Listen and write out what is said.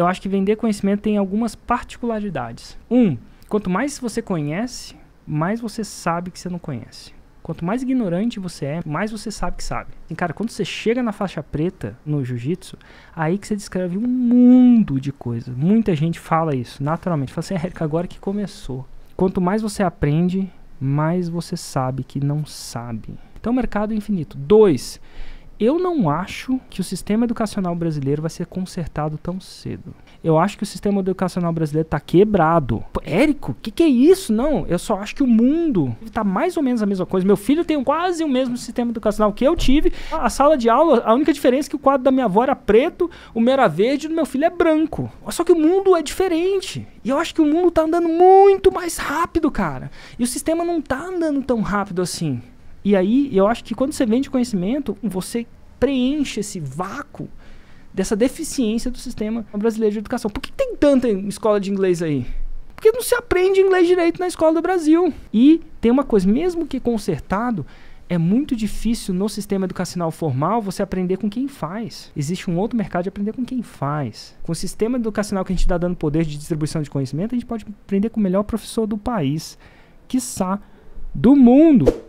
eu acho que vender conhecimento tem algumas particularidades. Um, quanto mais você conhece, mais você sabe que você não conhece. Quanto mais ignorante você é, mais você sabe que sabe. E, cara, quando você chega na faixa preta no jiu-jitsu, aí que você descreve um mundo de coisas. Muita gente fala isso, naturalmente. Fala assim, Érica, agora que começou. Quanto mais você aprende, mais você sabe que não sabe. Então, mercado infinito. Dois, eu não acho que o sistema educacional brasileiro vai ser consertado tão cedo. Eu acho que o sistema educacional brasileiro está quebrado. Pô, Érico, o que, que é isso? Não, eu só acho que o mundo está mais ou menos a mesma coisa. Meu filho tem quase o mesmo sistema educacional que eu tive. A sala de aula, a única diferença é que o quadro da minha avó era preto, o meu era verde e o do meu filho é branco. Só que o mundo é diferente. E eu acho que o mundo está andando muito mais rápido, cara. E o sistema não está andando tão rápido assim. E aí, eu acho que quando você vende conhecimento, você preenche esse vácuo dessa deficiência do sistema brasileiro de educação. Por que tem tanta escola de inglês aí? Porque não se aprende inglês direito na escola do Brasil. E tem uma coisa, mesmo que consertado, é muito difícil no sistema educacional formal você aprender com quem faz. Existe um outro mercado de aprender com quem faz. Com o sistema educacional que a gente está dando poder de distribuição de conhecimento, a gente pode aprender com o melhor professor do país, quiçá do mundo.